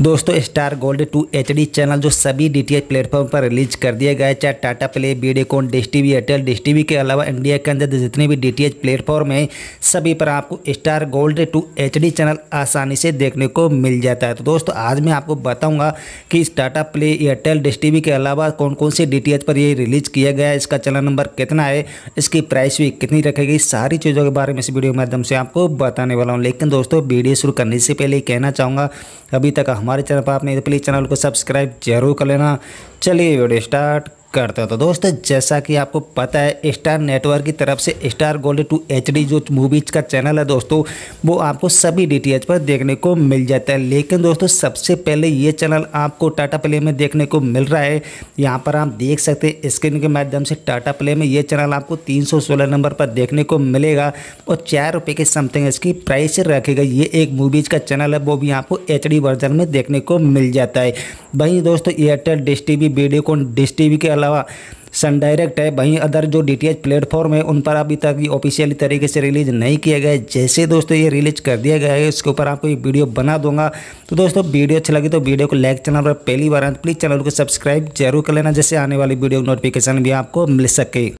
दोस्तों Star Gold two H channel जो सभी डी प्लेटफॉर्म पर रिलीज कर दिया गया है चाहे Tata Play Videocon dish T V Airtel dish T के अलावा इंडिया के अंदर जितने भी डी प्लेटफॉर्म हैं सभी पर आपको Star Gold two H channel आसानी से देखने को मिल जाता है तो दोस्तों आज मैं आपको बताऊँगा कि इस Tata Play Airtel dish T के अलावा कौन कौन से डी पर ये रिलीज़ किया गया है इसका चैनल नंबर कितना है इसकी प्राइस भी कितनी रखेगी सारी चीज़ों के बारे में इस वीडियो के माध्यम से आपको बताने वाला हूँ लेकिन दोस्तों वीडियो शुरू करने से पहले कहना चाहूँगा अभी तक हम हमारे चैनल पर आपने तो प्लीज़ चैनल को सब्सक्राइब जरूर कर लेना चलिए वीडियो स्टार्ट करता था तो दोस्तों जैसा कि आपको पता है स्टार नेटवर्क की तरफ से स्टार गोल्ड टू एच जो मूवीज़ का चैनल है दोस्तों वो आपको सभी डी पर देखने को मिल जाता है लेकिन दोस्तों सबसे पहले ये चैनल आपको टाटा प्ले में देखने को मिल रहा है यहाँ पर आप देख सकते हैं स्क्रीन के माध्यम से टाटा प्ले में ये चैनल आपको तीन नंबर पर देखने को मिलेगा और चार रुपये के समथिंग इसकी प्राइस रखेगा ये एक मूवीज़ का चैनल है वो भी आपको एच वर्जन में देखने को मिल जाता है वहीं दोस्तों Airtel dish T V Videocon dish T V के अलावा सन डायरेक्ट है वहीं अदर जो डी टी प्लेटफॉर्म है उन पर अभी तक ये ऑफिशियली तरीके से रिलीज नहीं किया गया है जैसे दोस्तों ये रिलीज कर दिया गया है उसके ऊपर आपको ये वीडियो बना दूंगा तो दोस्तों वीडियो अच्छी लगी तो वीडियो को लाइक चैनल पर पहली बार आए तो प्लीज़ चैनल को सब्सक्राइब जरूर कर लेना जैसे आने वाली वीडियो नोटिफिकेशन भी आपको मिल सके